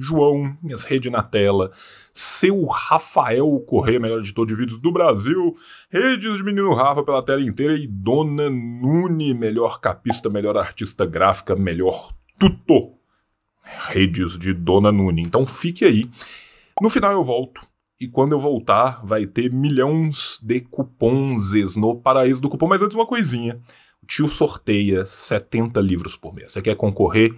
João, minhas redes na tela, seu Rafael Correia, melhor editor de vídeos do Brasil, redes de menino Rafa pela tela inteira e Dona Nune, melhor capista, melhor artista gráfica, melhor tutor. Redes de Dona Nune. Então fique aí. No final eu volto. E quando eu voltar, vai ter milhões de cupons no paraíso do cupom. Mas antes, uma coisinha. O tio sorteia 70 livros por mês. Você quer concorrer?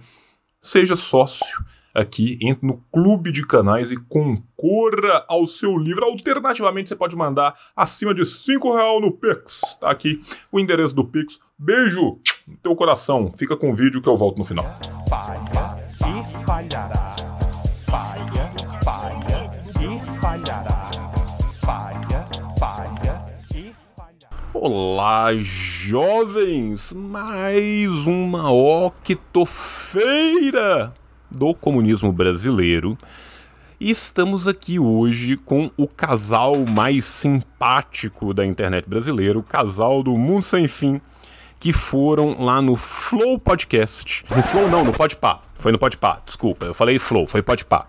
Seja sócio aqui, entre no clube de canais e concorra ao seu livro. Alternativamente, você pode mandar acima de 5 real no Pix. Tá aqui o endereço do Pix. Beijo no teu coração. Fica com o vídeo que eu volto no final. Falha e falhará. Falha, falha e falhará. Falha, falha e falhará. Olá, jovens! Mais uma octofeira do comunismo brasileiro. E estamos aqui hoje com o casal mais simpático da internet brasileira, o casal do Mundo Sem Fim, que foram lá no Flow Podcast. No Flow não, no Podpah. Foi no Podpah, desculpa, eu falei Flow, foi Podpah.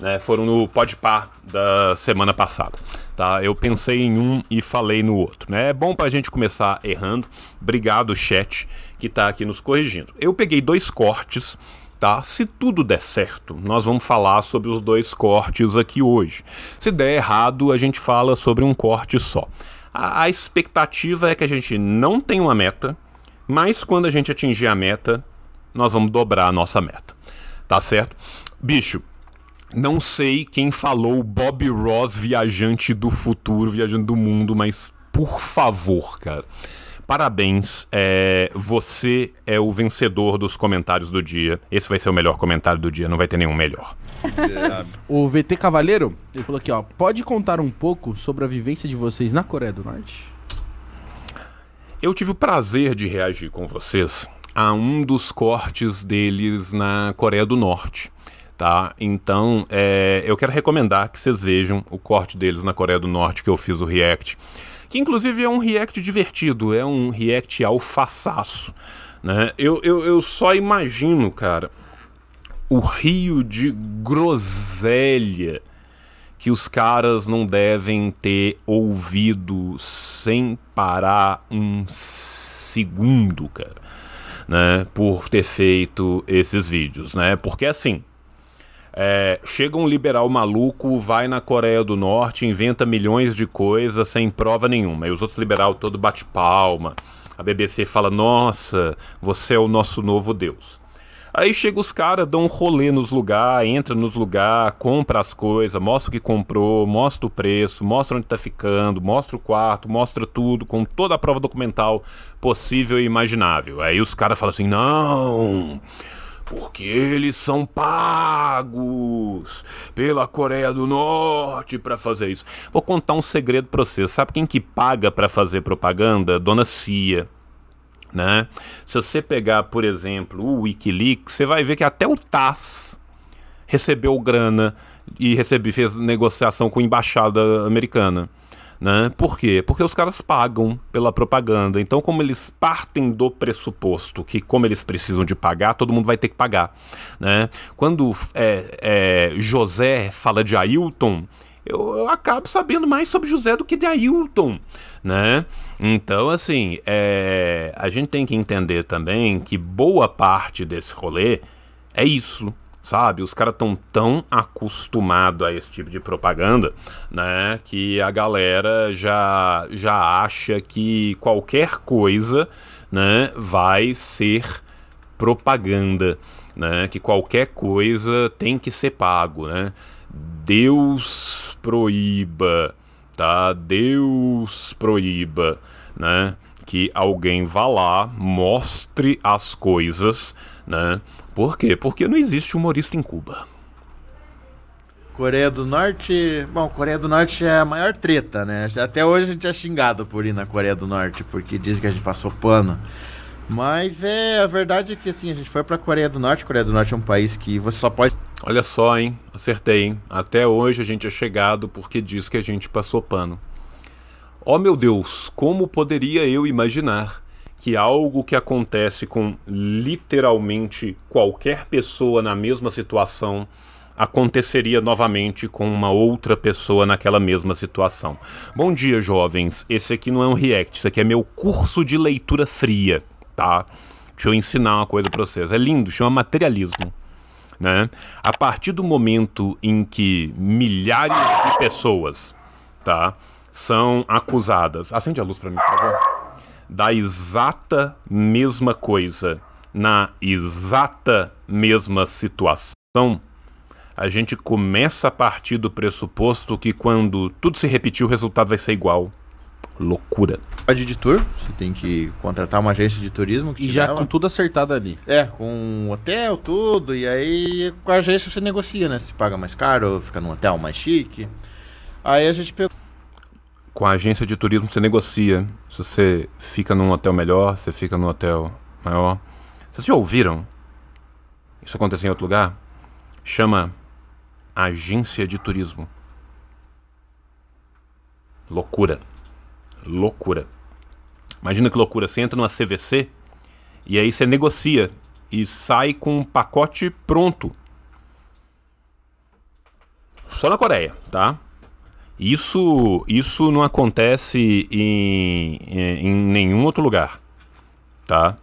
Né, foram no Podpah da semana passada, tá? Eu pensei em um e falei no outro, né? É bom para a gente começar errando. Obrigado, chat, que está aqui nos corrigindo. Eu peguei dois cortes tá? Se tudo der certo, nós vamos falar sobre os dois cortes aqui hoje. Se der errado, a gente fala sobre um corte só. A, a expectativa é que a gente não tenha uma meta, mas quando a gente atingir a meta, nós vamos dobrar a nossa meta. Tá certo? Bicho, não sei quem falou Bob Ross, viajante do futuro, viajando do mundo, mas por favor, cara parabéns. É, você é o vencedor dos comentários do dia. Esse vai ser o melhor comentário do dia, não vai ter nenhum melhor. o VT Cavaleiro, ele falou aqui, ó. Pode contar um pouco sobre a vivência de vocês na Coreia do Norte? Eu tive o prazer de reagir com vocês a um dos cortes deles na Coreia do Norte tá? Então, é, eu quero recomendar que vocês vejam o corte deles na Coreia do Norte que eu fiz o react, que inclusive é um react divertido, é um react ao né? Eu, eu, eu só imagino, cara, o rio de groselha que os caras não devem ter ouvido sem parar um segundo, cara, né? Por ter feito esses vídeos, né? Porque assim, é, chega um liberal maluco, vai na Coreia do Norte, inventa milhões de coisas sem prova nenhuma. E os outros liberal todo bate palma. A BBC fala: "Nossa, você é o nosso novo deus". Aí chega os caras, dão um rolê nos lugar, entra nos lugar, compra as coisas, mostra o que comprou, mostra o preço, mostra onde tá ficando, mostra o quarto, mostra tudo, com toda a prova documental possível e imaginável. Aí os caras falam assim: "Não! porque eles são pagos pela Coreia do Norte para fazer isso. Vou contar um segredo para vocês. Sabe quem que paga para fazer propaganda? Dona Cia. Né? Se você pegar, por exemplo, o Wikileaks, você vai ver que até o TAS recebeu grana e recebe, fez negociação com a embaixada americana. Né? Por quê? Porque os caras pagam pela propaganda. Então, como eles partem do pressuposto que, como eles precisam de pagar, todo mundo vai ter que pagar. Né? Quando é, é, José fala de Ailton, eu, eu, acabo sabendo mais sobre José do que de Ailton, né? Então, assim, é, a gente tem que entender também que boa parte desse rolê é isso sabe? Os caras estão tão, acostumados a esse tipo de propaganda, né? Que a galera já, já acha que qualquer coisa, né? Vai ser propaganda, né? Que qualquer coisa tem que ser pago, né? Deus proíba, tá? Deus proíba, né? que alguém vá lá, mostre as coisas, né? Por quê? Porque não existe humorista em Cuba. Coreia do Norte. Bom, Coreia do Norte é a maior treta, né? Até hoje a gente é xingado por ir na Coreia do Norte, porque dizem que a gente passou pano. Mas é a verdade é que assim, a gente foi pra Coreia do Norte. Coreia do Norte é um país que você só pode. Olha só, hein? Acertei, hein? Até hoje a gente é chegado porque diz que a gente passou pano. Oh meu Deus, como poderia eu imaginar que algo que acontece com literalmente qualquer pessoa na mesma situação aconteceria novamente com uma outra pessoa naquela mesma situação. Bom dia, jovens. Esse aqui não é um react, isso aqui é meu curso de leitura fria, tá? Deixa eu ensinar uma coisa para vocês. É lindo, chama materialismo. Né? A partir do momento em que milhares de pessoas, tá? são acusadas. Acende a luz para mim, por favor. Da exata mesma coisa, na exata mesma situação, a gente começa a partir do pressuposto que quando tudo se repetir, o resultado vai ser igual. Loucura. Pode de tour, você tem que contratar uma agência de turismo. e já leva. com tudo acertado ali. É, com hotel, tudo. E aí com a agência você negocia, né? Se paga mais caro, fica num hotel mais chique. Aí a gente pegou com a agência de turismo você negocia. Se você fica num hotel melhor, você fica num hotel maior. Vocês já ouviram? Isso acontece em outro lugar? Chama agência de turismo. Loucura. Loucura. Imagina que loucura. Você entra numa CVC e aí você negocia e sai com um pacote pronto. Só na Coreia, tá? Isso, isso não acontece em, em, nenhum outro lugar, tá?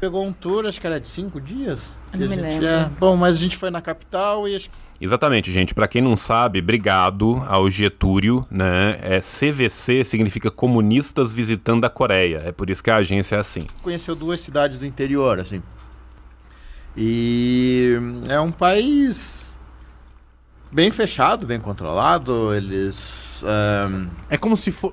Pegou um tour, acho que era de cinco dias. Não me lembro. É... Bom, mas a gente foi na capital e... Exatamente, gente. Para quem não sabe, obrigado ao Getúlio, né? É, CVC significa Comunistas Visitando a Coreia. É por isso que a agência é assim. Conheceu duas cidades do interior, assim. E é um país bem fechado, bem controlado. Eles. Um... É como se for.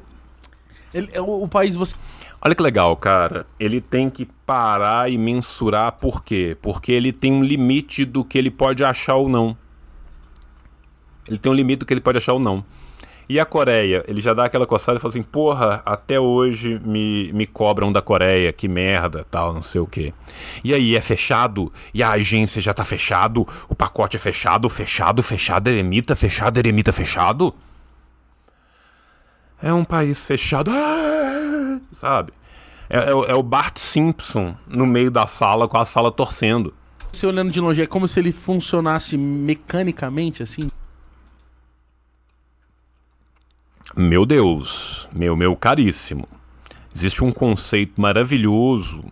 Ele, é o, o país você. Olha que legal, cara. Ele tem que parar e mensurar por quê? Porque ele tem um limite do que ele pode achar ou não. Ele tem um limite do que ele pode achar ou não. E a Coreia, ele já dá aquela coçada e fala assim: porra, até hoje me, me cobram da Coreia, que merda, tal, não sei o quê. E aí, é fechado? E a agência já tá fechado? O pacote é fechado, fechado, fechado, eremita, fechado, eremita, fechado? É um país fechado. Ah! Sabe? É, é, é o Bart Simpson no meio da sala, com a sala torcendo. Se olhando de longe, é como se ele funcionasse mecanicamente, assim? Meu Deus, meu, meu caríssimo. Existe um conceito maravilhoso,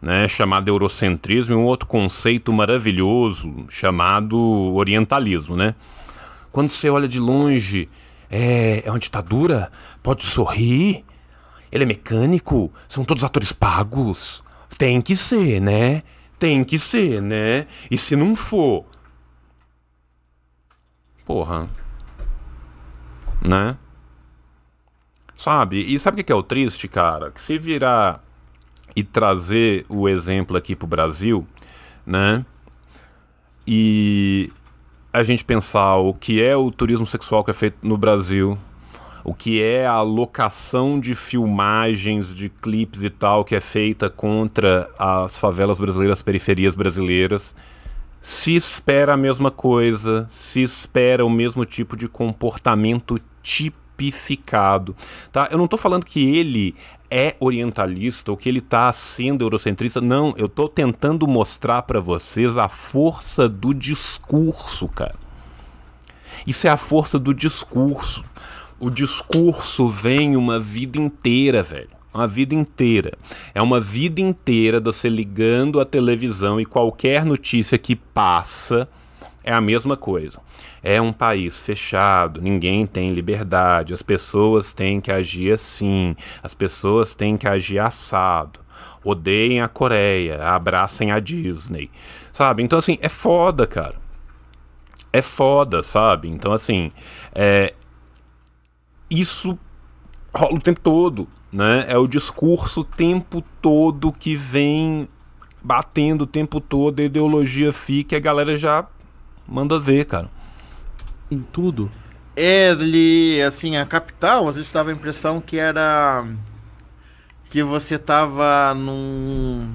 né, chamado eurocentrismo e um outro conceito maravilhoso chamado orientalismo, né? Quando você olha de longe, é, é uma ditadura? Pode sorrir? Ele é mecânico? São todos atores pagos? Tem que ser, né? Tem que ser, né? E se não for? Porra. Né? Sabe? E sabe o que é o triste, cara? Que se virar e trazer o exemplo aqui pro Brasil, né? E a gente pensar o que é o turismo sexual que é feito no Brasil, o que é a locação de filmagens, de clipes e tal que é feita contra as favelas brasileiras, as periferias brasileiras. Se espera a mesma coisa, se espera o mesmo tipo de comportamento típico tipificado, tá? Eu não estou falando que ele é orientalista ou que ele está sendo eurocentrista, não, eu estou tentando mostrar para vocês a força do discurso, cara. Isso é a força do discurso. O discurso vem uma vida inteira, velho uma vida inteira. É uma vida inteira de você ligando a televisão e qualquer notícia que passa é a mesma coisa. É um país fechado, ninguém tem liberdade, as pessoas têm que agir assim, as pessoas têm que agir assado. Odeiem a Coreia, abracem a Disney, sabe? Então, assim, é foda, cara. É foda, sabe? Então, assim, é... isso rola o tempo todo, né? É o discurso o tempo todo que vem batendo o tempo todo, a ideologia fica e a galera já Manda ver, cara. Em tudo? Ele, é, assim, a capital, às vezes dava a impressão que era. que você tava num.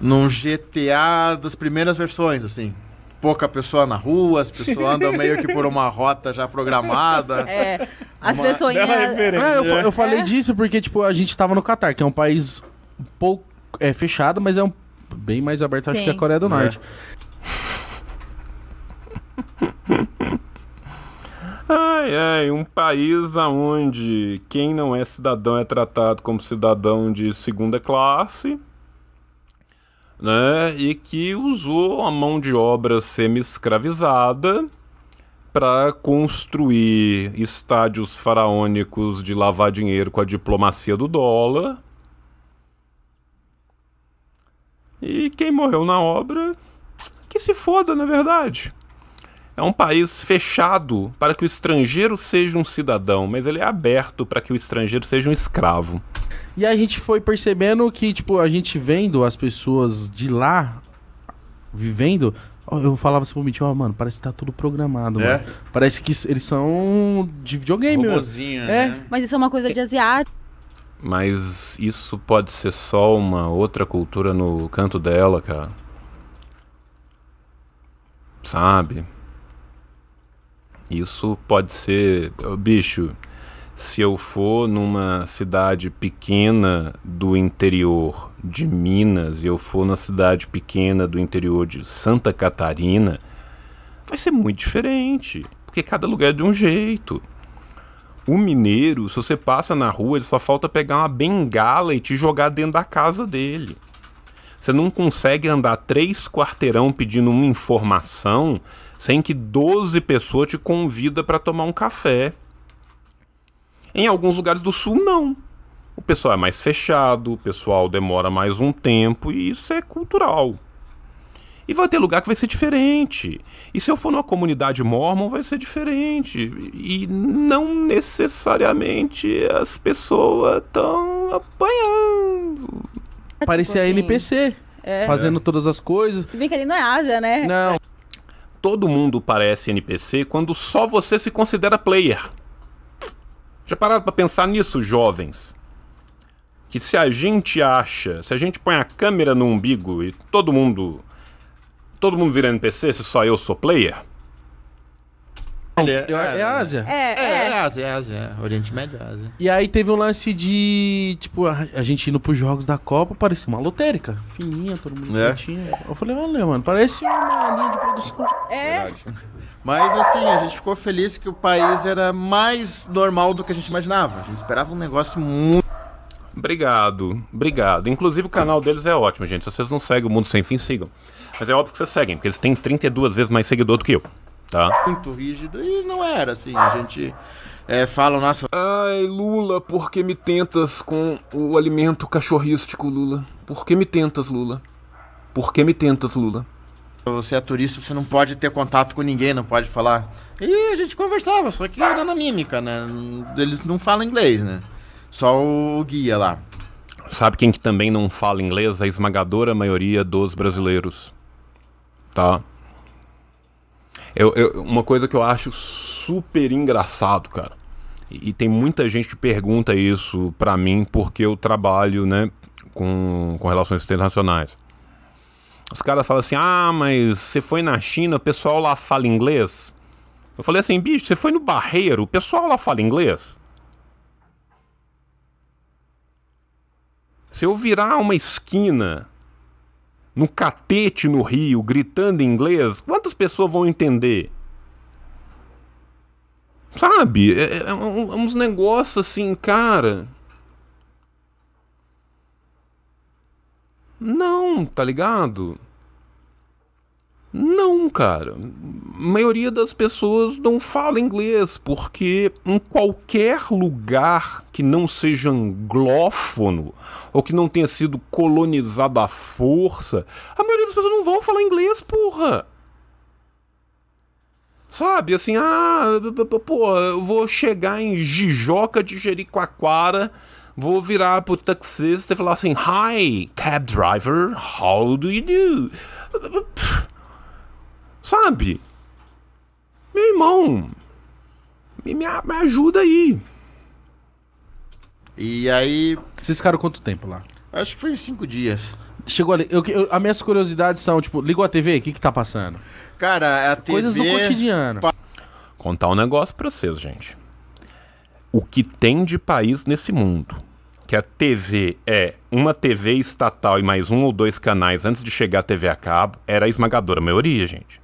num GTA das primeiras versões, assim pouca pessoa na rua, as pessoas andam meio que por uma rota já programada. É, as uma... pessoas... É, eu, eu, falei é. disso porque, tipo, a gente tava no Catar, que é um país pouco... É fechado, mas é um bem mais aberto, Sim. acho que a Coreia do é. Norte. É ai, ai, um país onde quem não é cidadão é tratado como cidadão de segunda classe, né? E que usou a mão de obra semi-escravizada para construir estádios faraônicos de lavar dinheiro com a diplomacia do dólar. E quem morreu na obra, que se foda, na é verdade. É um país fechado para que o estrangeiro seja um cidadão, mas ele é aberto para que o estrangeiro seja um escravo. E a gente foi percebendo que, tipo, a gente vendo as pessoas de lá vivendo, eu falava assim pro Mitch, ó, oh, mano, parece que tá tudo programado, é? mano. Parece que eles são de videogame, Robozinho, É. Né? Mas isso é uma coisa de asiático. Mas isso pode ser só uma outra cultura no canto dela, cara. Sabe? Isso pode ser, bicho, se eu for numa cidade pequena do interior de Minas e eu for na cidade pequena do interior de Santa Catarina, vai ser muito diferente, porque cada lugar é de um jeito. O mineiro, se você passa na rua, ele só falta pegar uma bengala e te jogar dentro da casa dele. Você não consegue andar três quarteirão pedindo uma informação sem que 12 pessoas te convida para tomar um café. Em alguns lugares do sul, não. O pessoal é mais fechado, o pessoal demora mais um tempo, e isso é cultural. E vai ter lugar que vai ser diferente. E se eu for numa comunidade mormon, vai ser diferente. E não necessariamente as pessoas estão apanhando. É parecia tipo assim, NPC. É. Fazendo todas as coisas. Se bem que ele não é Ásia, né? Não. Todo mundo parece NPC quando só você se considera player. Já pararam pra pensar nisso, jovens? Que se a gente acha, se a gente põe a câmera no umbigo e todo mundo. Todo mundo vira NPC se só eu sou player, é, é Ásia. É, é, é. é Ásia, é Ásia. É. Oriente Médio, é Ásia. E aí teve um lance de, tipo, a, a gente indo pros jogos da Copa, parecia uma lotérica. Fininha, todo mundo é. bonitinho. Eu falei, valeu, mano, parece uma linha de produção. É. Verdade. Mas assim, a gente ficou feliz que o país era mais normal do que a gente imaginava. A gente esperava um negócio muito. Obrigado, obrigado. Inclusive o canal deles é ótimo, gente. Se vocês não seguem o Mundo Sem Fim, sigam. Mas é óbvio que vocês seguem, porque eles têm 32 vezes mais seguidor do que eu. Tá. Muito rígido. E não era assim. A gente é, falam, nossa. Ai, Lula, por que me tentas com o alimento cachorrístico, Lula? Por que me tentas, Lula? Por que me tentas, Lula? Você é turista, você não pode ter contato com ninguém, não pode falar. E a gente conversava, só que era na mímica, né? Eles não falam inglês, né? Só o guia lá. Sabe quem que também não fala inglês? A esmagadora maioria dos brasileiros. Tá? Eu, eu, uma coisa que eu acho super engraçado, cara, e, e tem muita gente que pergunta isso para mim porque eu trabalho, né, com, com relações internacionais. Os caras falam assim: ah, mas você foi na China, o pessoal lá fala inglês. Eu falei assim: bicho, você foi no Barreiro, o pessoal lá fala inglês. Se eu virar uma esquina no catete no Rio, gritando em inglês, pessoas vão entender? Sabe? É, é, é, um, é uns negócios assim, cara. Não, tá ligado? Não, cara. A maioria das pessoas não fala inglês, porque em qualquer lugar que não seja anglófono ou que não tenha sido colonizado à força, a maioria das pessoas não vão falar inglês, porra. Sabe, assim, ah, pô, eu vou chegar em Jijoca de Jericoacoara, vou virar pro taxista e falar assim: Hi, cab driver, how do you do? Sabe? Meu irmão, me, me, me ajuda aí. E aí, vocês ficaram quanto tempo lá? Acho que foi em cinco dias. Chegou ali. Eu, eu, as minhas curiosidades são, tipo, ligou a TV, o que que tá passando? Cara, a TV... Coisas do cotidiano. Pa... Contar um negócio pra vocês, gente. O que tem de país nesse mundo que a TV é uma TV estatal e mais um ou dois canais antes de chegar a TV a cabo era a esmagadora maioria, gente.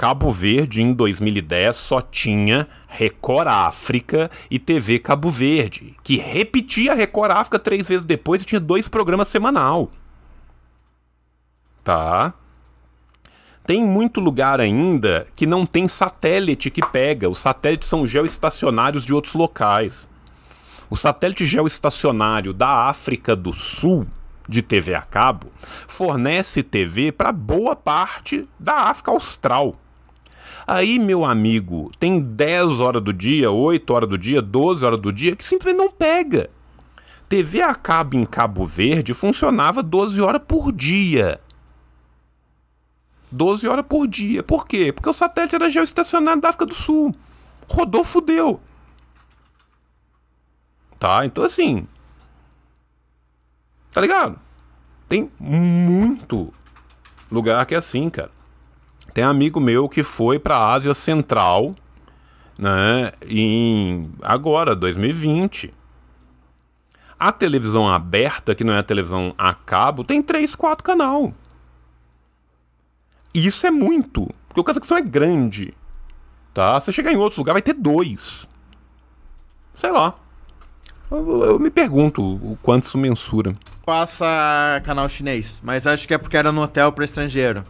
Cabo Verde em 2010 só tinha Record África e TV Cabo Verde, que repetia Record África três vezes depois e tinha dois programas semanal. Tá? Tem muito lugar ainda que não tem satélite que pega. Os satélites são geoestacionários de outros locais. O satélite geoestacionário da África do Sul, de TV a cabo, fornece TV para boa parte da África Austral. Aí, meu amigo, tem 10 horas do dia, 8 horas do dia, 12 horas do dia que simplesmente não pega. TV a cabo em Cabo Verde funcionava 12 horas por dia. 12 horas por dia. Por quê? Porque o satélite era geoestacionário da África do Sul. Rodou, fudeu. Tá? Então, assim. Tá ligado? Tem muito lugar que é assim, cara. Tem amigo meu que foi para a Ásia Central, né, em agora, 2020. A televisão aberta, que não é a televisão a cabo, tem 3, 4 canal. E isso é muito, porque o Cazaquistão é grande. Tá? Você chegar em outro lugar vai ter dois. Sei lá. Eu, eu me pergunto o quanto isso mensura. Passa canal chinês, mas acho que é porque era no hotel para estrangeiro.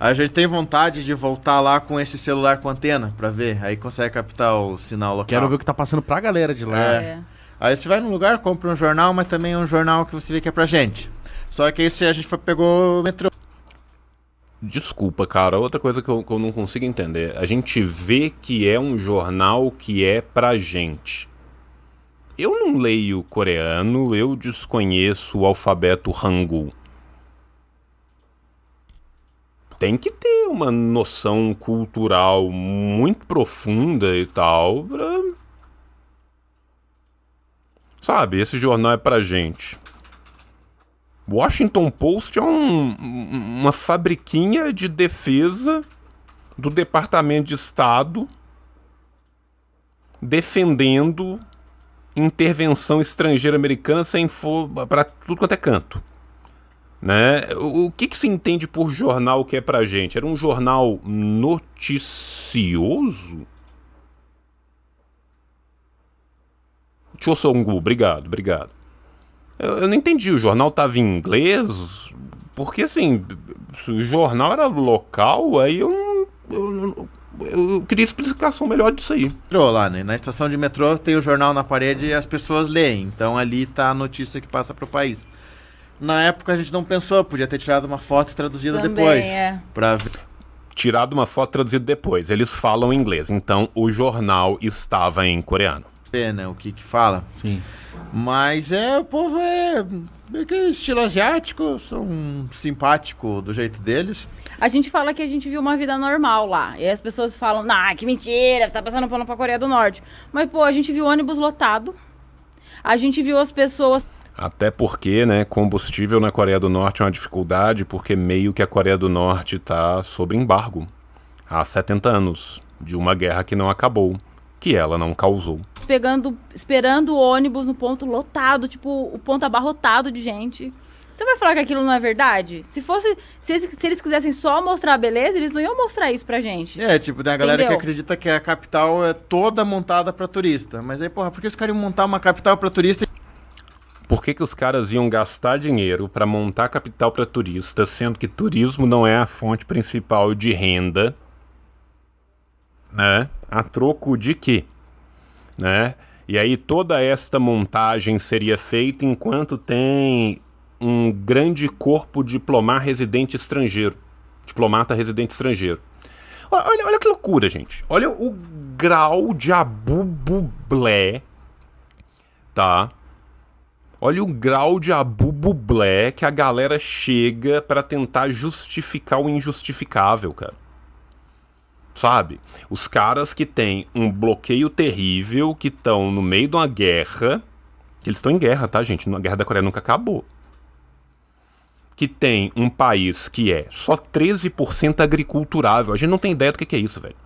A gente tem vontade de voltar lá com esse celular com antena pra ver. Aí consegue captar o sinal local. Quero ver o que tá passando pra galera de lá. É. é. Aí você vai num lugar, compra um jornal, mas também é um jornal que você vê que é pra gente. Só que aí se a gente pegou o metrô. Desculpa, cara. Outra coisa que eu, que eu não consigo entender. A gente vê que é um jornal que é pra gente. Eu não leio coreano, eu desconheço o alfabeto Hangul tem que ter uma noção cultural muito profunda e tal pra... Sabe, esse jornal é pra gente. Washington Post é um, uma fabriquinha de defesa do Departamento de Estado defendendo intervenção estrangeira americana sem for para tudo quanto é canto. Né? O que, que se entende por jornal que é pra gente? Era um jornal noticioso? Tchosongu, obrigado, obrigado. Eu, eu, não entendi, o jornal tava em inglês? Porque assim, se o jornal era local, aí eu não. Eu, eu, eu queria explicação melhor disso aí. Lá, né? Na estação de metrô tem o jornal na parede e as pessoas leem. Então ali tá a notícia que passa pro país na época a gente não pensou, podia ter tirado uma foto traduzida Também, depois. É. Pra... Tirado uma foto traduzida depois. Eles falam inglês, então o jornal estava em coreano. É, né? O que que fala. Sim. Mas é, o povo é, é, é estilo asiático, são simpático do jeito deles. A gente fala que a gente viu uma vida normal lá. E as pessoas falam, ah, que mentira, você tá passando pano pra Coreia do Norte. Mas, pô, a gente viu ônibus lotado. A gente viu as pessoas até porque, né, combustível na Coreia do Norte é uma dificuldade, porque meio que a Coreia do Norte está sob embargo há 70 anos de uma guerra que não acabou, que ela não causou. Pegando, esperando o ônibus no ponto lotado, tipo, o ponto abarrotado de gente. Você vai falar que aquilo não é verdade? Se fosse. Se eles, se eles quisessem só mostrar a beleza, eles não iam mostrar isso pra gente. É, tipo, tem a galera Entendeu? que acredita que a capital é toda montada pra turista. Mas aí, porra, por que os caras iam montar uma capital pra turista? Por que, que os caras iam gastar dinheiro para montar capital para turistas, sendo que turismo não é a fonte principal de renda? Né? A troco de quê? Né? E aí toda esta montagem seria feita enquanto tem um grande corpo diplomar residente estrangeiro, diplomata residente estrangeiro. Olha, olha que loucura, gente. Olha o grau de abubublé, tá? Olha o grau de abubublé que a galera chega para tentar justificar o injustificável, cara. Sabe? Os caras que têm um bloqueio terrível, que estão no meio de uma guerra. Eles estão em guerra, tá, gente? A guerra da Coreia nunca acabou. Que tem um país que é só 13% agriculturável. A gente não tem ideia do que é isso, velho.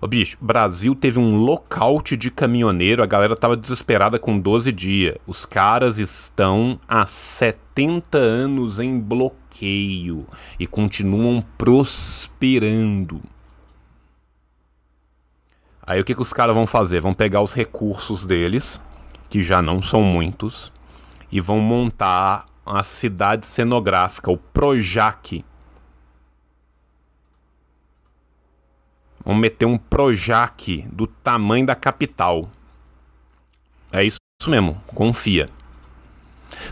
Ô, bicho, Brasil teve um lockout de caminhoneiro, a galera tava desesperada com 12 dias. Os caras estão há 70 anos em bloqueio e continuam prosperando. Aí o que, que os caras vão fazer? Vão pegar os recursos deles, que já não são muitos, e vão montar a cidade cenográfica, o Projac, Vamos meter um Projac do tamanho da capital. É isso mesmo, confia.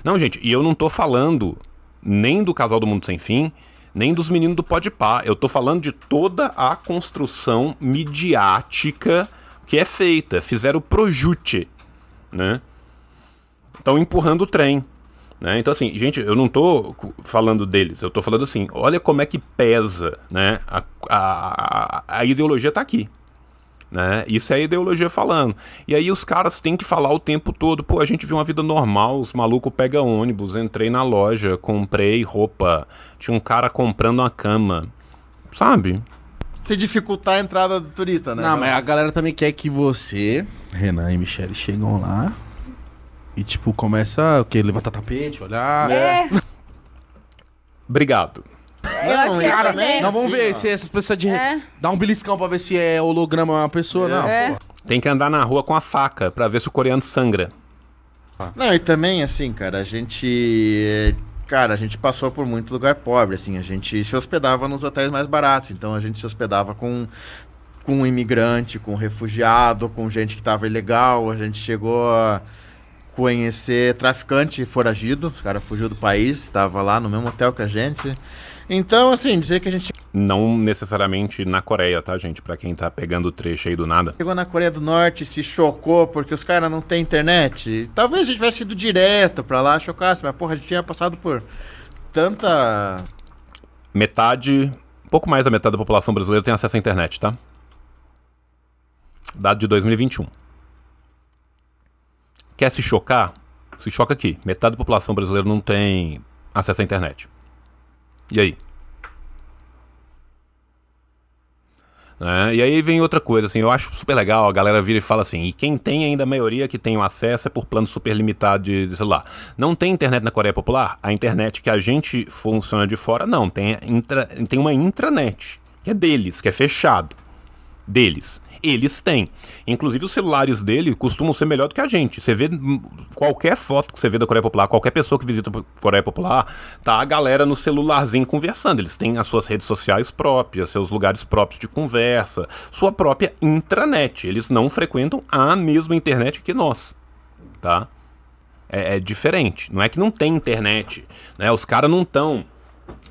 Não, gente, e eu não tô falando nem do Casal do Mundo Sem Fim, nem dos meninos do Pode Pá. Eu tô falando de toda a construção midiática que é feita. Fizeram o Projute, né? Estão empurrando o trem. Né? Então, assim, gente, eu não tô falando deles, eu tô falando assim, olha como é que pesa, né? A, a, a ideologia tá aqui. Né? Isso é a ideologia falando. E aí os caras têm que falar o tempo todo, pô, a gente viu uma vida normal, os malucos pegam ônibus, entrei na loja, comprei roupa, tinha um cara comprando uma cama. Sabe? te dificultar a entrada do turista, né? Não, mas a galera também quer que você, Renan e Michele, chegam lá, e, tipo, começa o quê? Levantar tapete, olhar. É. é. Obrigado. Eu não, acho que é cara, também. não, vamos ver se essas pessoas de. É. Dá um beliscão pra ver se é holograma uma pessoa, é. não. É. Tem que andar na rua com a faca pra ver se o coreano sangra. Não, e também, assim, cara, a gente. Cara, a gente passou por muito lugar pobre, assim. A gente se hospedava nos hotéis mais baratos. Então a gente se hospedava com, com um imigrante, com um refugiado, com gente que tava ilegal. A gente chegou a conhecer traficante foragido. Os caras fugiu do país, estava lá no mesmo hotel que a gente. Então, assim, dizer que a gente. Não necessariamente na Coreia, tá, gente? Pra quem tá pegando o trecho aí do nada. Chegou na Coreia do Norte, se chocou porque os caras não têm internet. Talvez a gente tivesse ido direto pra lá, chocasse, mas porra, a gente tinha passado por tanta. Metade. Pouco mais da metade da população brasileira tem acesso à internet, tá? Dado de 2021. Quer se chocar? Se choca aqui. Metade da população brasileira não tem acesso à internet. E aí? Né? E aí vem outra coisa, assim, eu acho super legal, a galera vira e fala assim, e quem tem ainda a maioria que tem o acesso é por plano super limitado de, de celular. Não tem internet na Coreia Popular? A internet que a gente funciona de fora, não, tem, intra, tem uma intranet, que é deles, que é fechado deles. Eles têm. Inclusive, os celulares dele costumam ser melhor do que a gente. Você vê qualquer foto que você vê da Coreia Popular, qualquer pessoa que visita a Coreia Popular, tá a galera no celularzinho conversando. Eles têm as suas redes sociais próprias, seus lugares próprios de conversa, sua própria intranet. Eles não frequentam a mesma internet que nós, tá? É, é diferente. Não é que não tem internet, né? Os caras não estão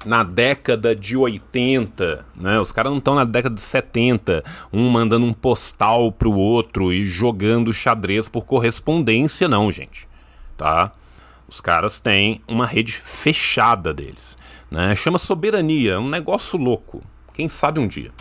na década de 80, né? Os caras não estão na década de 70, um mandando um postal pro outro e jogando xadrez por correspondência, não, gente. Tá? Os caras têm uma rede fechada deles, né? Chama soberania, é um negócio louco. Quem sabe um dia.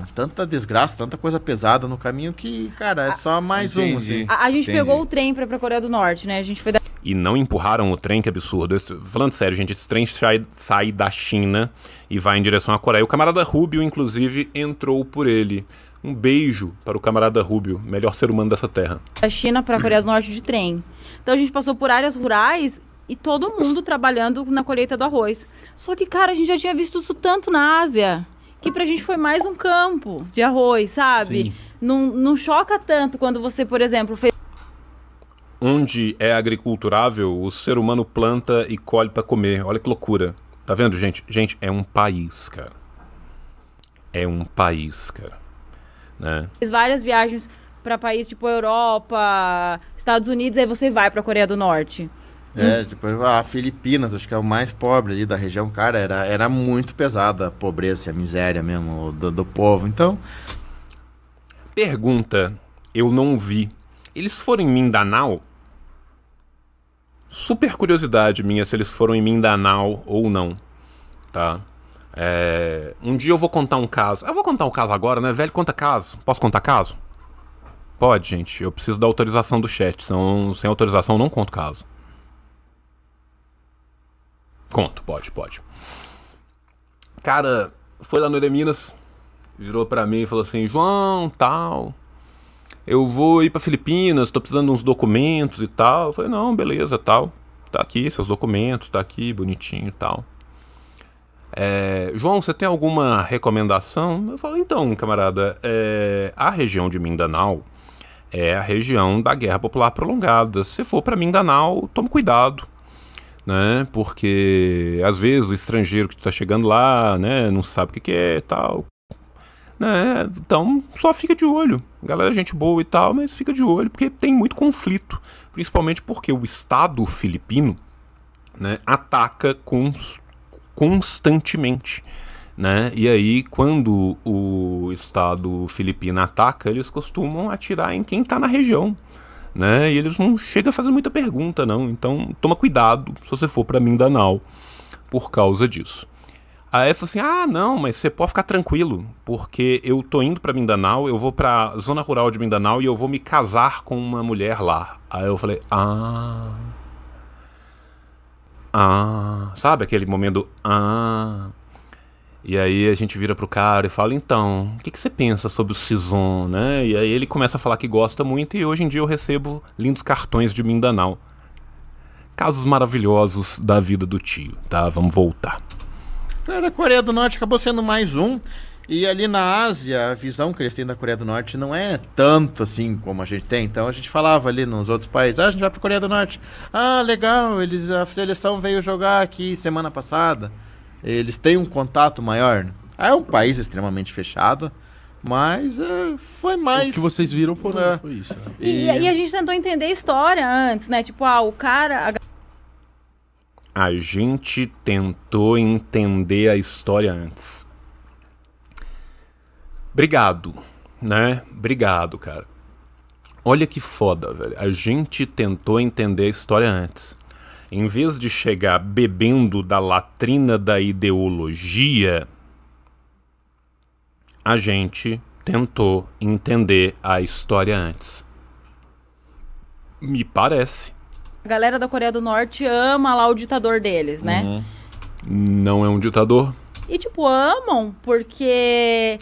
Né? Tanta desgraça, tanta coisa pesada no caminho que, cara, é ah, só mais Entendi. um. Assim. A, a gente Entendi. pegou o trem pra, Coreia do Norte, né? A gente foi da... E não empurraram o trem, que absurdo. Esse, falando sério, gente, esse trem sai, sai da China e vai em direção à Coreia. O camarada Rubio, inclusive, entrou por ele. Um beijo para o camarada Rubio, melhor ser humano dessa terra. Da China para a Coreia do Norte de trem. Então a gente passou por áreas rurais e todo mundo trabalhando na colheita do arroz. Só que, cara, a gente já tinha visto isso tanto na Ásia que pra gente foi mais um campo de arroz, sabe? Não, não choca tanto quando você, por exemplo, fez. Onde é agriculturável, o ser humano planta e colhe para comer. Olha que loucura. Tá vendo, gente? Gente, é um país, cara. É um país, cara. Né? Fiz várias viagens para países tipo Europa, Estados Unidos, aí você vai para Coreia do Norte. É, tipo, a ah, Filipinas, acho que é o mais pobre ali da região, cara, era, era muito pesada a pobreza, a miséria mesmo do, do povo. Então. Pergunta: eu não vi. Eles foram em Mindanao? Super curiosidade minha se eles foram em Mindanao ou não, tá? É, um dia eu vou contar um caso. Eu vou contar um caso agora, né? Velho, conta caso. Posso contar caso? Pode, gente. Eu preciso da autorização do chat. São, sem autorização, eu não conto caso. Conto, pode, pode. Cara, foi lá no Minas, virou para mim e falou assim: João, tal, eu vou ir para Filipinas, tô precisando de uns documentos e tal. Eu falei: não, beleza, tal, tá aqui seus documentos, tá aqui, bonitinho e tal. É, João, você tem alguma recomendação? Eu falei: então, camarada, é, a região de Mindanao é a região da guerra popular prolongada. Se for para Mindanao, tome cuidado né? Porque às vezes o estrangeiro que está chegando lá, né, não sabe o que, que é e tal. Né? Então, só fica de olho. Galera, é gente boa e tal, mas fica de olho, porque tem muito conflito. Principalmente porque o Estado filipino né, ataca cons constantemente. Né? E aí, quando o Estado filipino ataca, eles costumam atirar em quem está na região né? E eles não chegam a fazer muita pergunta, não. Então, toma cuidado se você for para Mindanao por causa disso. Aí falou assim: "Ah, não, mas você pode ficar tranquilo, porque eu tô indo para Mindanao, eu vou para zona rural de Mindanao e eu vou me casar com uma mulher lá". Aí eu falei: "Ah". Ah, sabe aquele momento ah. E aí a gente vira pro cara e fala, então, o que, que você pensa sobre o Sison, né? E aí ele começa a falar que gosta muito e hoje em dia eu recebo lindos cartões de Mindanao. Casos maravilhosos da vida do tio, tá? Vamos voltar. Cara, então, a Coreia do Norte acabou sendo mais um. E ali na Ásia, a visão que eles têm da Coreia do Norte não é tanto assim como a gente tem. Então a gente falava ali nos outros países: ah, a gente vai pra Coreia do Norte. Ah, legal, eles, a seleção veio jogar aqui semana passada eles têm um contato maior. É um país extremamente fechado, mas é, foi mais. O que vocês viram foi, né? foi isso. Né? E, e... e, a gente tentou entender a história antes, né? Tipo, ah, o cara. A... a gente tentou entender a história antes. Obrigado, né? Obrigado, cara. Olha que foda, velho. A gente tentou entender a história antes em vez de chegar bebendo da latrina da ideologia, a gente tentou entender a história antes. Me parece. A galera da Coreia do Norte ama lá o ditador deles, né? Uhum. Não é um ditador. E, tipo, amam porque.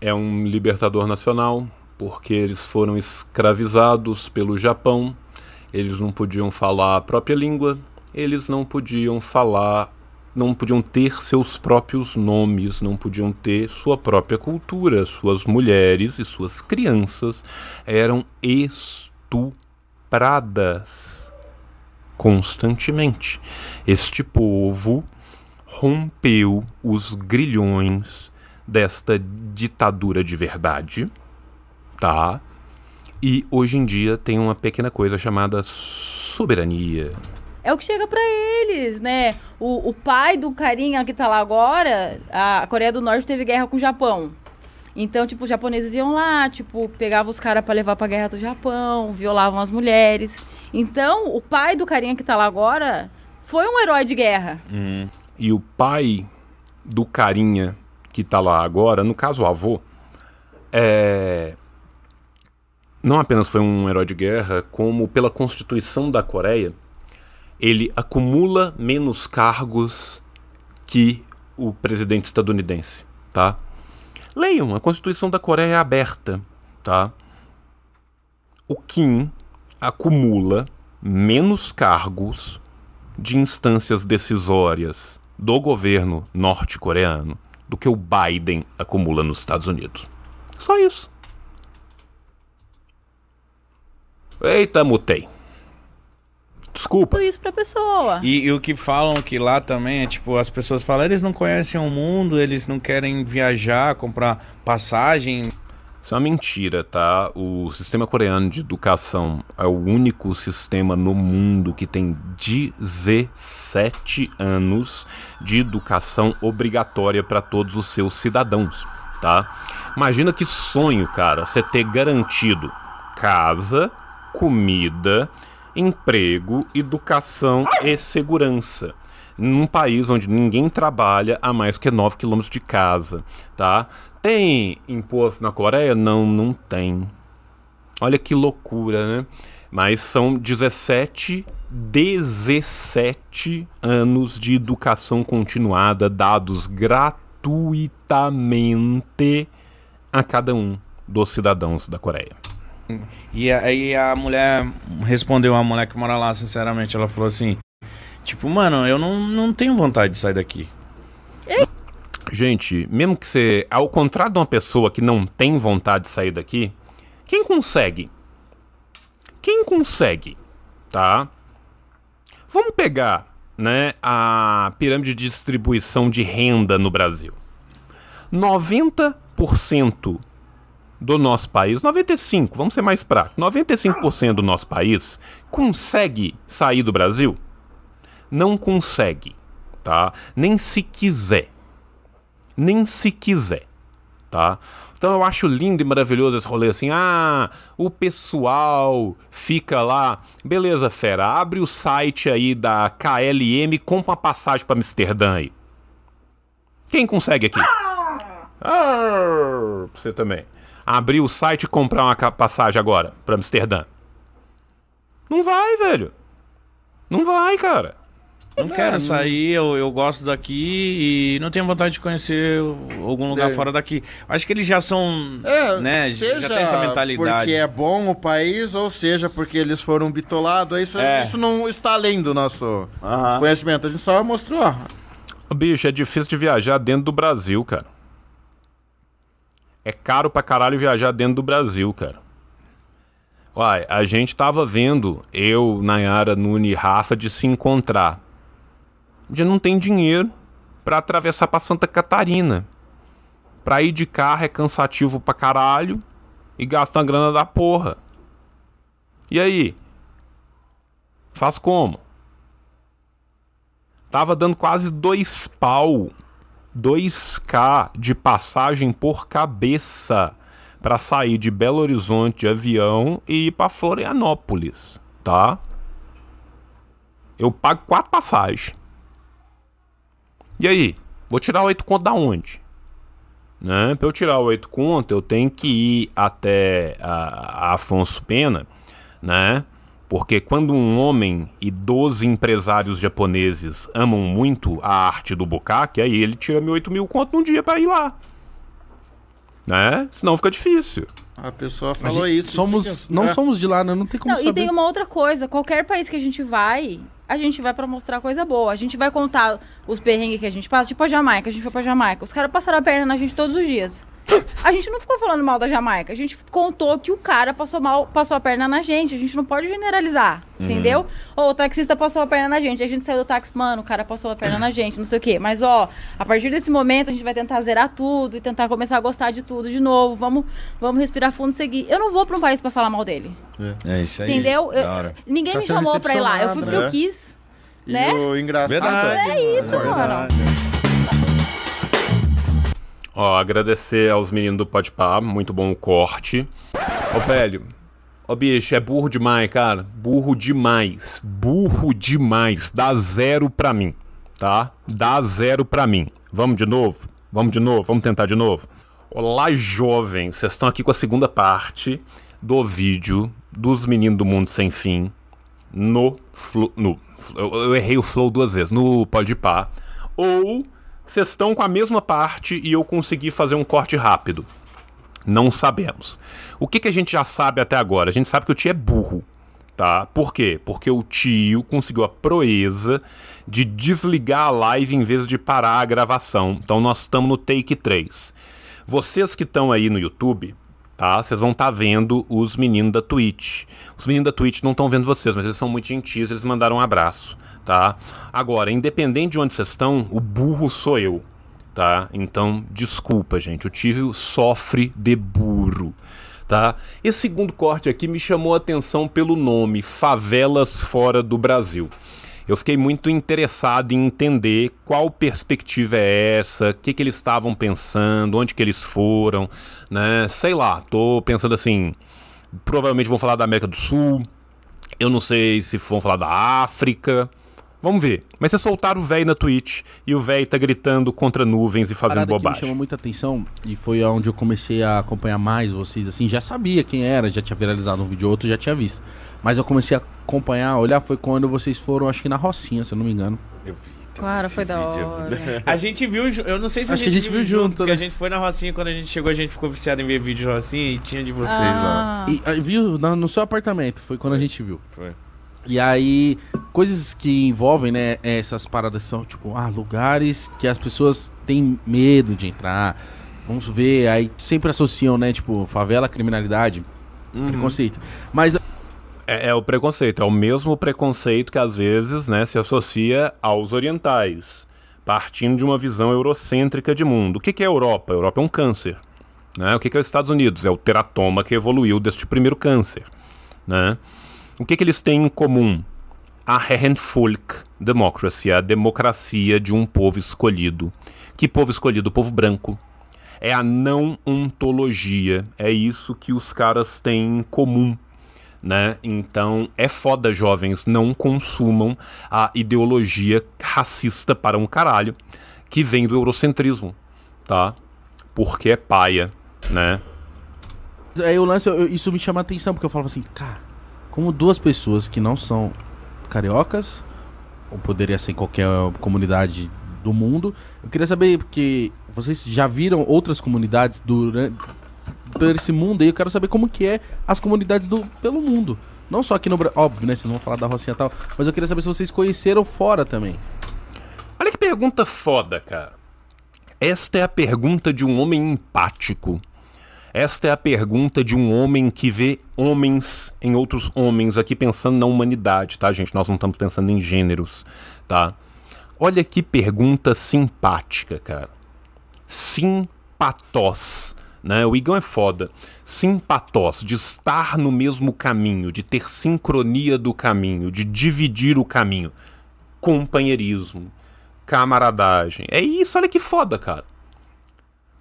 É um libertador nacional, porque eles foram escravizados pelo Japão eles não podiam falar a própria língua, eles não podiam falar, não podiam ter seus próprios nomes, não podiam ter sua própria cultura. Suas mulheres e suas crianças eram estupradas constantemente. Este povo rompeu os grilhões desta ditadura de verdade, tá? E hoje em dia tem uma pequena coisa chamada soberania. É o que chega para eles, né? O, o, pai do carinha que tá lá agora, a Coreia do Norte teve guerra com o Japão. Então, tipo, os japoneses iam lá, tipo, pegavam os caras para levar pra guerra do Japão, violavam as mulheres. Então, o pai do carinha que tá lá agora foi um herói de guerra. Hum. E o pai do carinha que tá lá agora, no caso o avô, é, não apenas foi um herói de guerra, como pela Constituição da Coreia, ele acumula menos cargos que o presidente estadunidense, tá? Leiam, a Constituição da Coreia é aberta, tá? O Kim acumula menos cargos de instâncias decisórias do governo norte-coreano do que o Biden acumula nos Estados Unidos. Só isso. Eita, mutei. Desculpa. Tudo isso pra pessoa. E, e, o que falam que lá também é tipo, as pessoas falam, eles não conhecem o mundo, eles não querem viajar, comprar passagem. Isso é uma mentira, tá? O sistema coreano de educação é o único sistema no mundo que tem 17 anos de educação obrigatória para todos os seus cidadãos, tá? Imagina que sonho, cara, você ter garantido casa, comida, emprego, educação e segurança num país onde ninguém trabalha a mais que 9 quilômetros de casa, tá? Tem imposto na Coreia? Não, não tem. Olha que loucura, né? Mas são 17, 17 anos de educação continuada dados gratuitamente a cada um dos cidadãos da Coreia. E aí a mulher respondeu, a mulher que mora lá, sinceramente, ela falou assim: Tipo, mano, eu não, não tenho vontade de sair daqui. Gente, mesmo que você, ao contrário de uma pessoa que não tem vontade de sair daqui, quem consegue? Quem consegue, tá? Vamos pegar, né, a pirâmide de distribuição de renda no Brasil. 90% do nosso país, 95, vamos ser mais práticos, 95% do nosso país consegue sair do Brasil? Não consegue, tá? Nem se quiser. Nem se quiser, tá? Então eu acho lindo e maravilhoso esse rolê assim. Ah, o pessoal fica lá. Beleza, fera, abre o site aí da KLM, compra uma passagem para Amsterdã aí. Quem consegue aqui? Ah, ah você também abrir o site e comprar uma passagem agora para Amsterdã? Não vai, velho. Não vai, cara. Não, não quero né? sair, eu, eu gosto daqui e não tenho vontade de conhecer algum lugar é. fora daqui. Acho que eles já são. É, né, seja já tem essa mentalidade. Porque é bom o país, ou seja, porque eles foram bitolados. Isso, é. isso não está além do nosso uh -huh. conhecimento. A gente só mostrou. Bicho, é difícil de viajar dentro do Brasil, cara é caro pra caralho viajar dentro do Brasil, cara. Uai, a gente tava vendo eu, Nayara, Nune e Rafa de se encontrar. Já não tem dinheiro para atravessar pra Santa Catarina. Pra ir de carro é cansativo pra caralho e gasta uma grana da porra. E aí? Faz como? Tava dando quase dois pau 2K de passagem por cabeça para sair de Belo Horizonte de avião e ir para Florianópolis, tá? Eu pago quatro passagens. E aí? Vou tirar oito conto da onde? Né? Para eu tirar oito conto, eu tenho que ir até a, ah, a Afonso Pena, né? Porque quando um homem e 12 empresários japoneses amam muito a arte do bukkake, aí ele tira 8 mil conto num dia para ir lá. Né? Senão fica difícil. A pessoa falou a isso. Somos, não é. somos de lá, né? não tem como não, saber. E tem uma outra coisa. Qualquer país que a gente vai, a gente vai para mostrar coisa boa. A gente vai contar os perrengues que a gente passa. Tipo a Jamaica, a gente foi pra Jamaica. Os caras passaram a perna na gente todos os dias. A gente não ficou falando mal da Jamaica. A gente contou que o cara passou mal, passou a perna na gente. A gente não pode generalizar, uhum. entendeu? Ou o taxista passou a perna na gente. A gente saiu do táxi, mano, o cara passou a perna na gente, não sei o quê. Mas, ó, a partir desse momento a gente vai tentar zerar tudo e tentar começar a gostar de tudo de novo. Vamos, vamos respirar fundo e seguir. Eu não vou pra um país pra falar mal dele. É, é isso aí. Entendeu? Eu, ninguém tá me chamou pra ir lá. Eu fui porque né? eu quis. E né? o engraçado. Verdade, é isso, é mano. Verdade. Ó, agradecer aos meninos do Par, muito bom o corte. Ó, velho, Ó, bicho, é burro demais, cara. Burro demais. Burro demais. Dá zero pra mim, tá? Dá zero pra mim. Vamos de novo? Vamos de novo? Vamos tentar de novo? Olá, jovem. Vocês estão aqui com a segunda parte do vídeo dos meninos do mundo sem fim no... Flu, no eu, eu, errei o flow duas vezes. No Par Ou vocês estão com a mesma parte e eu consegui fazer um corte rápido. Não sabemos. O que, que a gente já sabe até agora? A gente sabe que o tio é burro, tá? Por quê? Porque o tio conseguiu a proeza de desligar a live em vez de parar a gravação. Então nós estamos no take 3. Vocês que estão aí no YouTube, tá? Vocês vão estar tá vendo os meninos da Twitch. Os meninos da Twitch não estão vendo vocês, mas eles são muito gentis, eles mandaram um abraço tá? Agora, independente de onde vocês estão, o burro sou eu, tá? Então, desculpa, gente, o Tívio sofre de burro, tá? Esse segundo corte aqui me chamou a atenção pelo nome, Favelas Fora do Brasil. Eu fiquei muito interessado em entender qual perspectiva é essa, o que, que eles estavam pensando, onde que eles foram, né? Sei lá, tô pensando assim, provavelmente vão falar da América do Sul, eu não sei se vão falar da África, Vamos ver. Mas você soltar o velho na Twitch e o velho tá gritando contra nuvens e fazendo Parada bobagem. Que me chamou muita atenção e foi onde eu comecei a acompanhar mais vocês, assim, já sabia quem era, já tinha viralizado um vídeo ou outro, já tinha visto. Mas eu comecei a acompanhar, olhar, foi quando vocês foram, acho que na Rocinha, se eu não me engano. Eu vi. Claro, foi da hora. Né? A gente viu, eu não sei se a gente, a gente, viu, junto, junto porque né? a gente foi na Rocinha quando a gente chegou, a gente ficou viciado em ver vídeos Rocinha e tinha de vocês ah. lá. E, ah, viu no, no seu apartamento, foi quando a gente viu. Foi. E aí, coisas que envolvem, né, essas paradas são tipo, ah, lugares que as pessoas têm medo de entrar. Vamos ver, aí sempre associam, né, tipo, favela, criminalidade, uhum. preconceito. Mas é, é, o preconceito, é o mesmo preconceito que às vezes, né, se associa aos orientais, partindo de uma visão eurocêntrica de mundo. O que, que é a Europa? A Europa é um câncer. Né? O que, que é os Estados Unidos? É o teratoma que evoluiu deste primeiro câncer, né? O que, que eles têm em comum? A Herrenvolk Democracy, a democracia de um povo escolhido. Que povo escolhido? O povo branco. É a não ontologia. É isso que os caras têm em comum. Né? Então é foda, jovens, não consumam a ideologia racista para um caralho que vem do eurocentrismo, tá? Porque é paia, né? Aí o lance, eu, isso me chama a atenção, porque eu falo assim, cara, como duas pessoas que não são cariocas, ou poderia ser em qualquer comunidade do mundo. Eu queria saber, porque vocês já viram outras comunidades durante por esse mundo aí, eu quero saber como que é as comunidades do pelo mundo. Não só aqui no Brasil, óbvio, né? Vocês vão falar da Rocinha e tal, mas eu queria saber se vocês conheceram fora também. Olha que pergunta foda, cara. Esta é a pergunta de um homem empático esta é a pergunta de um homem que vê homens em outros homens, aqui pensando na humanidade, tá, gente? Nós não estamos pensando em gêneros, tá? Olha que pergunta simpática, cara. Simpatós. Né? O Igão é foda. Simpatós, de estar no mesmo caminho, de ter sincronia do caminho, de dividir o caminho. Companheirismo, camaradagem. É isso, olha que foda, cara.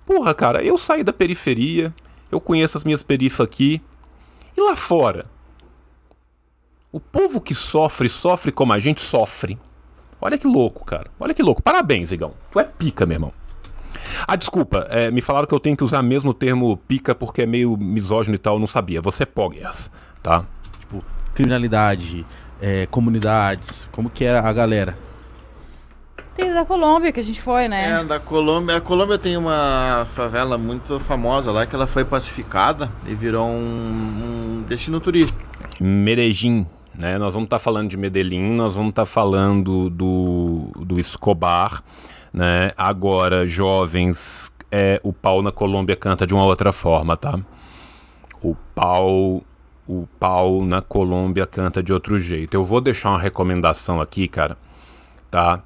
Porra, cara, eu saí da periferia, eu conheço as minhas perifas aqui. E lá fora? O povo que sofre, sofre como a gente sofre. Olha que louco, cara. Olha que louco. Parabéns, Igão. Tu é pica, meu irmão. Ah, desculpa, é, me falaram que eu tenho que usar mesmo o termo pica porque é meio misógino e tal, eu não sabia. Você é poggers, tá? Tipo, criminalidade, é, comunidades, como que era a galera? Tem da Colômbia que a gente foi, né? É, da Colômbia. A Colômbia tem uma favela muito famosa lá que ela foi pacificada e virou um, um destino turístico. Medellín, né? Nós vamos estar tá falando de Medellín, nós vamos estar tá falando do, do Escobar, né? Agora, jovens, é, o pau na Colômbia canta de uma outra forma, tá? O pau o pau na Colômbia canta de outro jeito. Eu vou deixar uma recomendação aqui, cara, tá?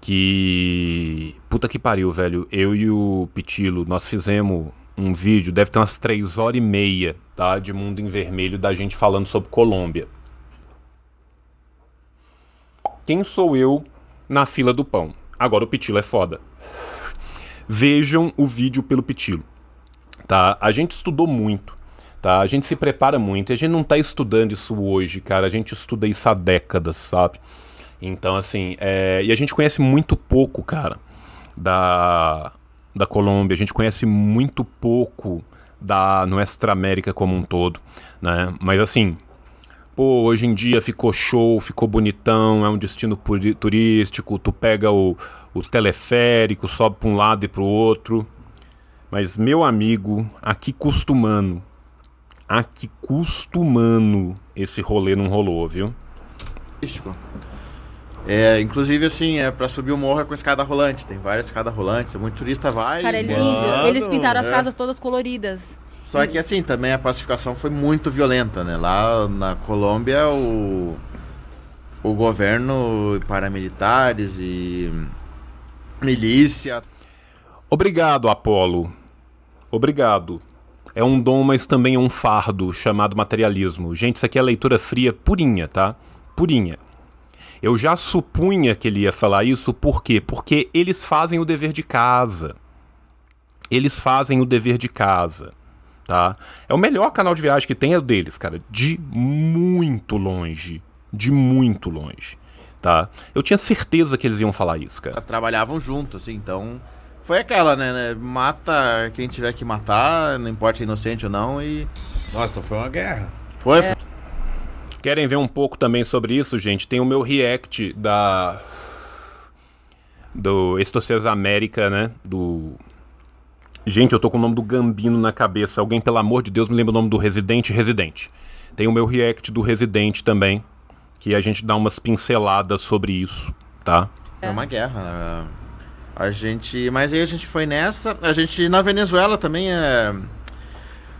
que. Puta que pariu, velho. Eu e o Pitilo, nós fizemos um vídeo, deve ter umas 3 horas e meia, tá? De Mundo em Vermelho, da gente falando sobre Colômbia. Quem sou eu na fila do pão? Agora o Pitilo é foda. Vejam o vídeo pelo Pitilo, tá? A gente estudou muito, tá? A gente se prepara muito. A gente não tá estudando isso hoje, cara. A gente estuda isso há décadas, sabe? Então, assim, é... e a gente conhece muito pouco, cara, da, da Colômbia, a gente conhece muito pouco da Nuestra América como um todo, né? Mas, assim, pô, hoje em dia ficou show, ficou bonitão, é um destino turístico, tu pega o, o teleférico, sobe para um lado e para o outro. Mas, meu amigo, a que custo humano? A que custo humano esse rolê não rolou, viu? Isso, é, inclusive, assim, é pra subir o morro é com escada rolante. Tem várias escadas rolantes, muito turista vai. Cara, é lindo. Mano, Eles pintaram as é. casas todas coloridas. Só que, assim, também a pacificação foi muito violenta, né? Lá na Colômbia, o, o governo, paramilitares e milícia. Obrigado, Apolo. Obrigado. É um dom, mas também é um fardo chamado materialismo. Gente, isso aqui é leitura fria purinha, tá? Purinha. Eu já supunha que ele ia falar isso, por quê? Porque eles fazem o dever de casa. Eles fazem o dever de casa. Tá? É o melhor canal de viagem que tem é o deles, cara. De muito longe. De muito longe. Tá? Eu tinha certeza que eles iam falar isso, cara. Trabalhavam juntos, assim, então. Foi aquela, né, né? Mata quem tiver que matar, não importa é inocente ou não, e. Nossa, então foi uma guerra. Foi, é. foi. Querem ver um pouco também sobre isso, gente? Tem o meu react da. Do Estocês América, né? Do. Gente, eu tô com o nome do Gambino na cabeça. Alguém, pelo amor de Deus, me lembra o nome do Residente? Residente. Tem o meu react do Residente também, que a gente dá umas pinceladas sobre isso, tá? É uma guerra, né? A gente. Mas aí a gente foi nessa. A gente na Venezuela também é.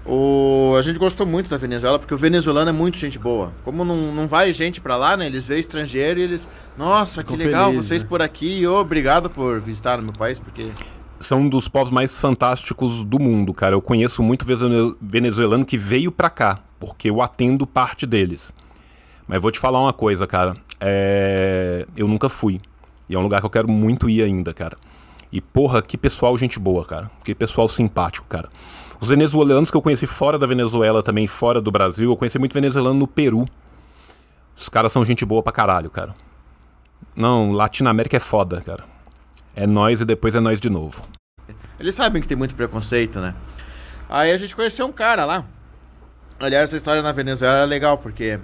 O, a gente gostou muito da Venezuela, porque o venezuelano é muito gente boa. Como não, não vai gente para lá, né? Eles veem estrangeiro e eles. Nossa, que legal feliz, vocês né? por aqui. E obrigado por visitar o meu país, porque. São um dos povos mais fantásticos do mundo, cara. Eu conheço muito venezuelano que veio para cá, porque eu atendo parte deles. Mas vou te falar uma coisa, cara. É... Eu nunca fui. E é um lugar que eu quero muito ir ainda, cara. E porra, que pessoal gente boa, cara. Que pessoal simpático, cara. Os venezuelanos que eu conheci fora da Venezuela também, fora do Brasil, eu conheci muito venezuelano no Peru. Os caras são gente boa pra caralho, cara. Não, Latinoamérica é foda, cara. É nós e depois é nós de novo. Eles sabem que tem muito preconceito, né? Aí a gente conheceu um cara lá. Aliás, essa história na Venezuela é legal, porque.